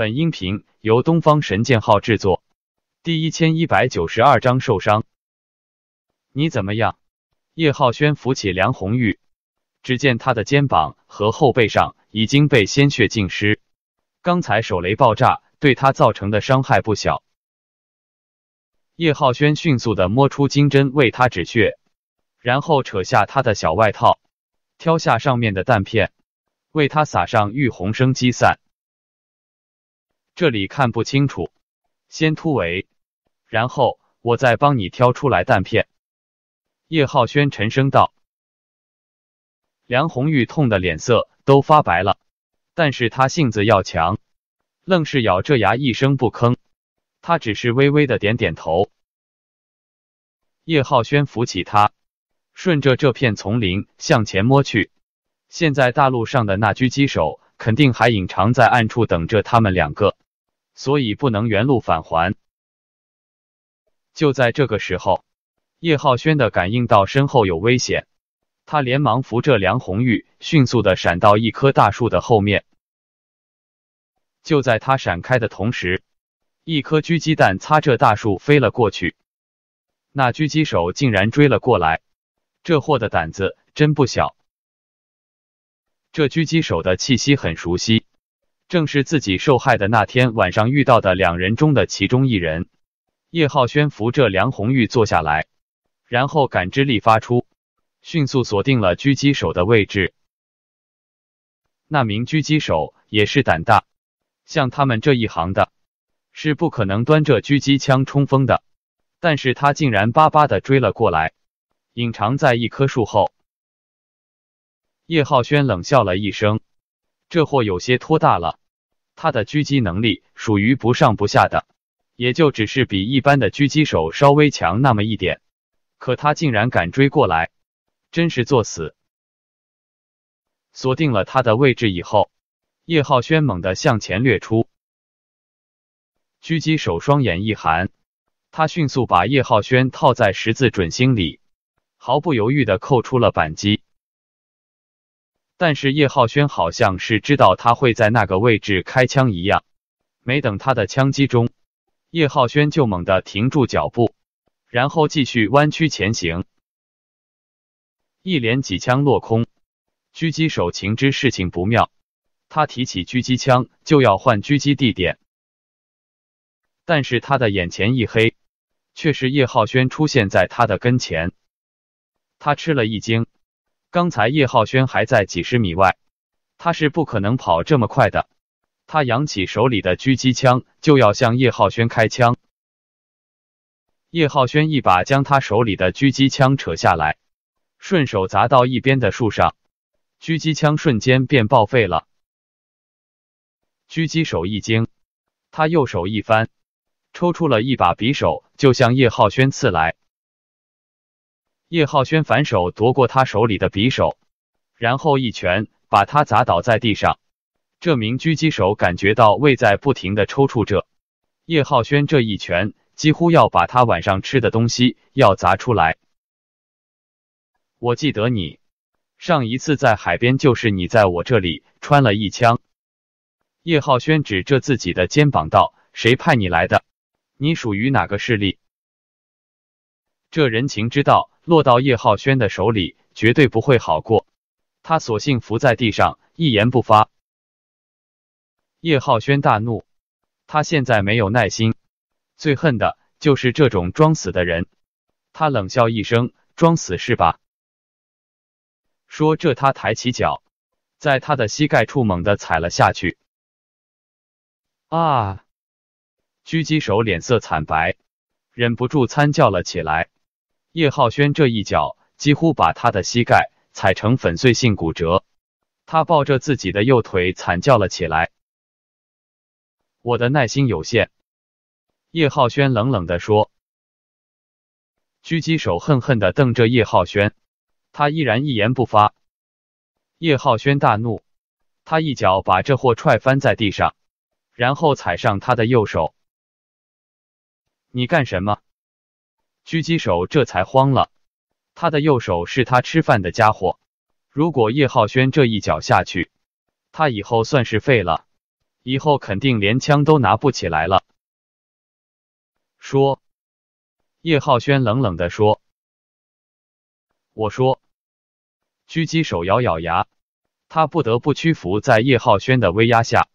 本音频由东方神剑号制作，第一千一百九十二章受伤。你怎么样？叶浩轩扶起梁红玉，只见他的肩膀和后背上已经被鲜血浸湿，刚才手雷爆炸对他造成的伤害不小。叶浩轩迅速的摸出金针为他止血，然后扯下他的小外套，挑下上面的弹片，为他撒上玉红生机散。这里看不清楚，先突围，然后我再帮你挑出来弹片。”叶浩轩沉声道。梁红玉痛得脸色都发白了，但是他性子要强，愣是咬着牙一声不吭。他只是微微的点点头。叶浩轩扶起他，顺着这片丛林向前摸去。现在大陆上的那狙击手肯定还隐藏在暗处等着他们两个。所以不能原路返还。就在这个时候，叶浩轩的感应到身后有危险，他连忙扶着梁红玉，迅速的闪到一棵大树的后面。就在他闪开的同时，一颗狙击弹擦着大树飞了过去，那狙击手竟然追了过来，这货的胆子真不小。这狙击手的气息很熟悉。正是自己受害的那天晚上遇到的两人中的其中一人，叶浩轩扶着梁红玉坐下来，然后感知力发出，迅速锁定了狙击手的位置。那名狙击手也是胆大，像他们这一行的，是不可能端着狙击枪冲锋的，但是他竟然巴巴的追了过来，隐藏在一棵树后。叶浩轩冷笑了一声，这货有些托大了。他的狙击能力属于不上不下的，也就只是比一般的狙击手稍微强那么一点。可他竟然敢追过来，真是作死！锁定了他的位置以后，叶浩轩猛地向前掠出。狙击手双眼一寒，他迅速把叶浩轩套在十字准星里，毫不犹豫地扣出了扳机。但是叶浩轩好像是知道他会在那个位置开枪一样，没等他的枪击中，叶浩轩就猛地停住脚步，然后继续弯曲前行。一连几枪落空，狙击手情知事情不妙，他提起狙击枪就要换狙击地点，但是他的眼前一黑，却是叶浩轩出现在他的跟前，他吃了一惊。刚才叶浩轩还在几十米外，他是不可能跑这么快的。他扬起手里的狙击枪，就要向叶浩轩开枪。叶浩轩一把将他手里的狙击枪扯下来，顺手砸到一边的树上，狙击枪瞬间便报废了。狙击手一惊，他右手一翻，抽出了一把匕首，就向叶浩轩刺来。叶浩轩反手夺过他手里的匕首，然后一拳把他砸倒在地上。这名狙击手感觉到胃在不停的抽搐着。叶浩轩这一拳几乎要把他晚上吃的东西要砸出来。我记得你，上一次在海边就是你在我这里穿了一枪。叶浩轩指着自己的肩膀道：“谁派你来的？你属于哪个势力？”这人情之道落到叶浩轩的手里绝对不会好过，他索性伏在地上一言不发。叶浩轩大怒，他现在没有耐心，最恨的就是这种装死的人。他冷笑一声：“装死是吧？”说这，他抬起脚，在他的膝盖处猛地踩了下去。啊！狙击手脸色惨白，忍不住惨叫了起来。叶浩轩这一脚几乎把他的膝盖踩成粉碎性骨折，他抱着自己的右腿惨叫了起来。我的耐心有限，叶浩轩冷冷的说。狙击手恨恨的瞪着叶浩轩，他依然一言不发。叶浩轩大怒，他一脚把这货踹翻在地上，然后踩上他的右手。你干什么？狙击手这才慌了，他的右手是他吃饭的家伙，如果叶浩轩这一脚下去，他以后算是废了，以后肯定连枪都拿不起来了。说，叶浩轩冷冷地说：“我说。”狙击手咬咬牙，他不得不屈服在叶浩轩的威压下，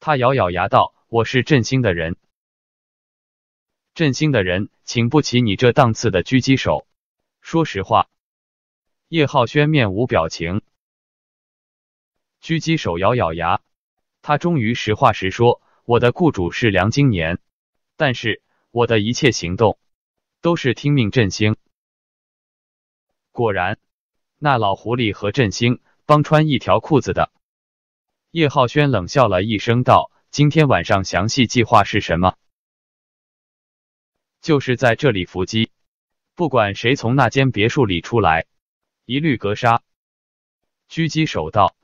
他咬咬牙道：“我是振兴的人。”振兴的人请不起你这档次的狙击手。说实话，叶浩轩面无表情。狙击手咬咬牙，他终于实话实说：“我的雇主是梁经年，但是我的一切行动都是听命振兴。”果然，那老狐狸和振兴帮穿一条裤子的。叶浩轩冷笑了一声，道：“今天晚上详细计划是什么？”就是在这里伏击，不管谁从那间别墅里出来，一律格杀。狙击手道：“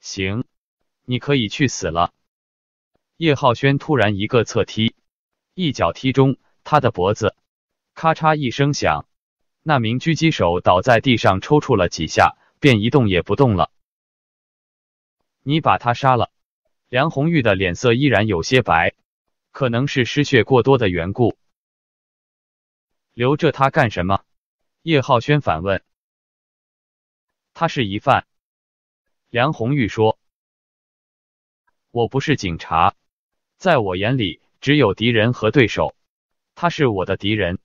行，你可以去死了。”叶浩轩突然一个侧踢，一脚踢中他的脖子，咔嚓一声响，那名狙击手倒在地上抽搐了几下，便一动也不动了。你把他杀了。梁红玉的脸色依然有些白。可能是失血过多的缘故，留着他干什么？叶浩轩反问。他是疑犯，梁红玉说：“我不是警察，在我眼里只有敌人和对手。他是我的敌人，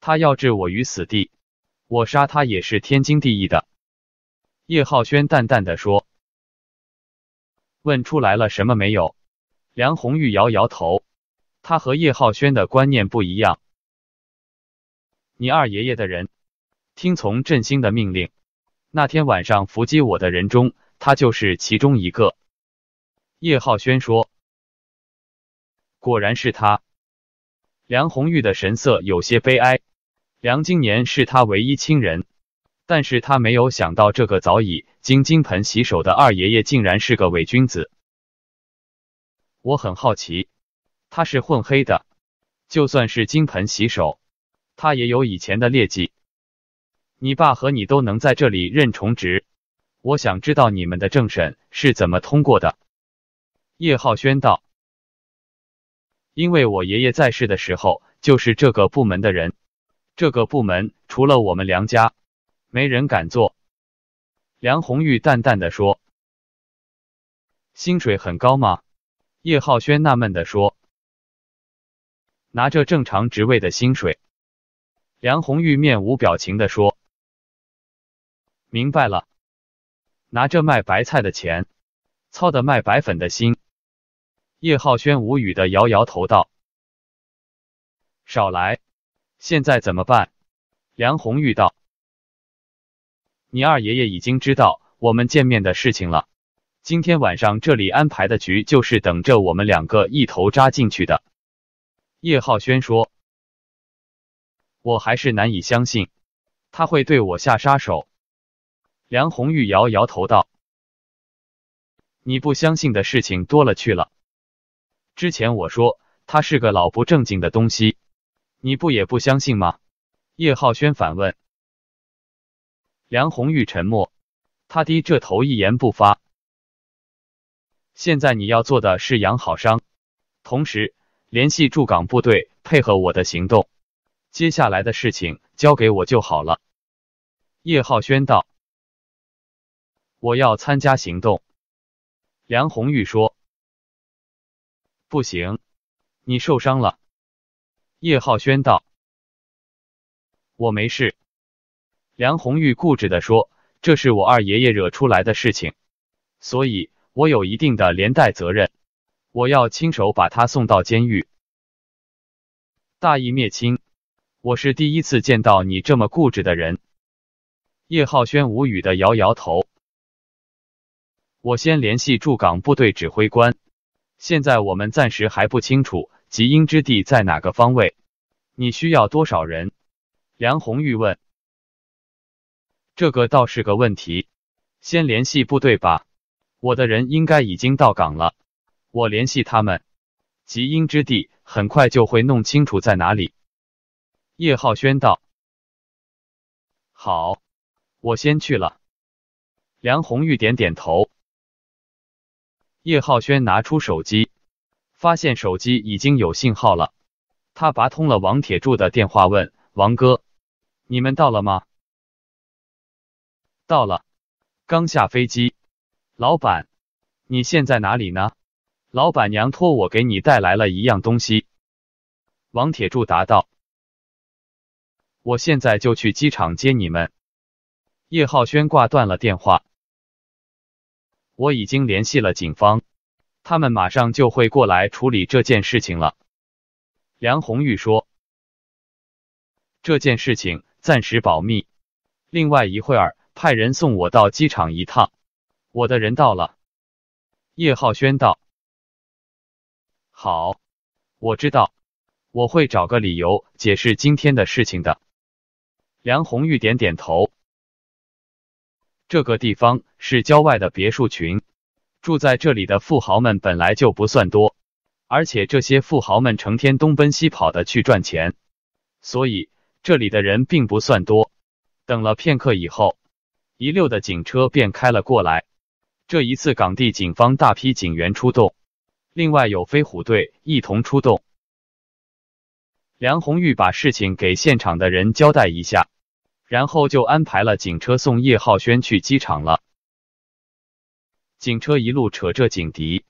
他要置我于死地，我杀他也是天经地义的。”叶浩轩淡淡的说：“问出来了什么没有？”梁红玉摇摇头。他和叶浩轩的观念不一样。你二爷爷的人听从振兴的命令，那天晚上伏击我的人中，他就是其中一个。叶浩轩说：“果然是他。”梁红玉的神色有些悲哀。梁金年是他唯一亲人，但是他没有想到，这个早已经金盆洗手的二爷爷，竟然是个伪君子。我很好奇。他是混黑的，就算是金盆洗手，他也有以前的劣迹。你爸和你都能在这里任重职，我想知道你们的政审是怎么通过的。叶浩轩道：“因为我爷爷在世的时候就是这个部门的人，这个部门除了我们梁家，没人敢做。”梁红玉淡淡的说：“薪水很高吗？”叶浩轩纳闷的说。拿着正常职位的薪水，梁红玉面无表情的说：“明白了，拿着卖白菜的钱，操的卖白粉的心。”叶浩轩无语的摇摇头道：“少来，现在怎么办？”梁红玉道：“你二爷爷已经知道我们见面的事情了，今天晚上这里安排的局，就是等着我们两个一头扎进去的。”叶浩轩说：“我还是难以相信他会对我下杀手。”梁红玉摇摇头道：“你不相信的事情多了去了。之前我说他是个老不正经的东西，你不也不相信吗？”叶浩轩反问。梁红玉沉默，他低着头一言不发。现在你要做的是养好伤，同时。联系驻港部队配合我的行动，接下来的事情交给我就好了。”叶浩轩道。“我要参加行动。”梁红玉说。“不行，你受伤了。”叶浩轩道。“我没事。”梁红玉固执的说，“这是我二爷爷惹出来的事情，所以我有一定的连带责任。”我要亲手把他送到监狱，大义灭亲。我是第一次见到你这么固执的人。叶浩轩无语的摇摇头。我先联系驻港部队指挥官。现在我们暂时还不清楚极阴之地在哪个方位，你需要多少人？梁红玉问。这个倒是个问题，先联系部队吧。我的人应该已经到岗了。我联系他们，极阴之地很快就会弄清楚在哪里。叶浩轩道：“好，我先去了。”梁红玉点点头。叶浩轩拿出手机，发现手机已经有信号了。他拔通了王铁柱的电话，问：“王哥，你们到了吗？”到了，刚下飞机。老板，你现在哪里呢？老板娘托我给你带来了一样东西，王铁柱答道：“我现在就去机场接你们。”叶浩轩挂断了电话。我已经联系了警方，他们马上就会过来处理这件事情了。梁红玉说：“这件事情暂时保密，另外一会儿派人送我到机场一趟。”我的人到了，叶浩轩道。好，我知道，我会找个理由解释今天的事情的。梁红玉点点头。这个地方是郊外的别墅群，住在这里的富豪们本来就不算多，而且这些富豪们成天东奔西跑的去赚钱，所以这里的人并不算多。等了片刻以后，一溜的警车便开了过来。这一次港地警方大批警员出动。另外有飞虎队一同出动。梁红玉把事情给现场的人交代一下，然后就安排了警车送叶浩轩去机场了。警车一路扯着警笛，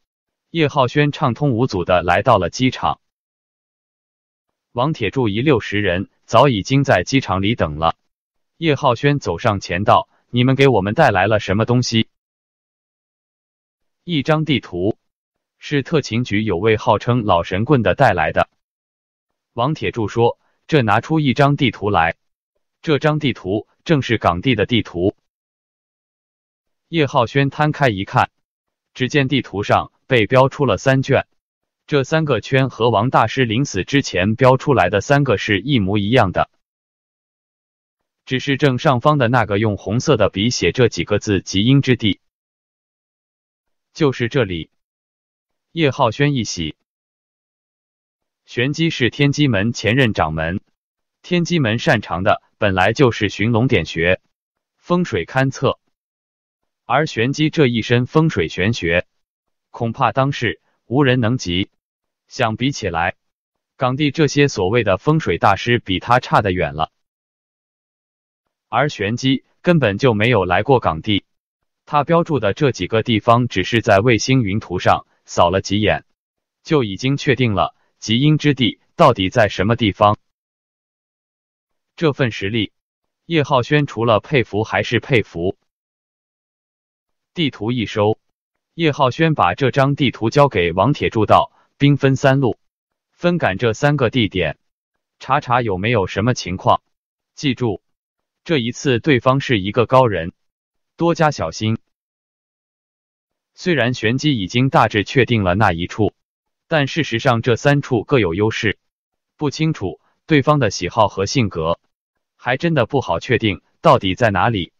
叶浩轩畅通无阻的来到了机场。王铁柱一六十人早已经在机场里等了。叶浩轩走上前道：“你们给我们带来了什么东西？”一张地图。是特勤局有位号称老神棍的带来的。王铁柱说：“这拿出一张地图来，这张地图正是港地的地图。”叶浩轩摊开一看，只见地图上被标出了三卷，这三个圈和王大师临死之前标出来的三个是一模一样的，只是正上方的那个用红色的笔写这几个字“极阴之地”，就是这里。叶浩轩一喜，玄机是天机门前任掌门，天机门擅长的本来就是寻龙点穴、风水勘测，而玄机这一身风水玄学，恐怕当世无人能及。相比起来，港地这些所谓的风水大师比他差得远了。而玄机根本就没有来过港地，他标注的这几个地方只是在卫星云图上。扫了几眼，就已经确定了极阴之地到底在什么地方。这份实力，叶浩轩除了佩服还是佩服。地图一收，叶浩轩把这张地图交给王铁柱，道：“兵分三路，分赶这三个地点，查查有没有什么情况。记住，这一次对方是一个高人，多加小心。”虽然玄机已经大致确定了那一处，但事实上这三处各有优势，不清楚对方的喜好和性格，还真的不好确定到底在哪里。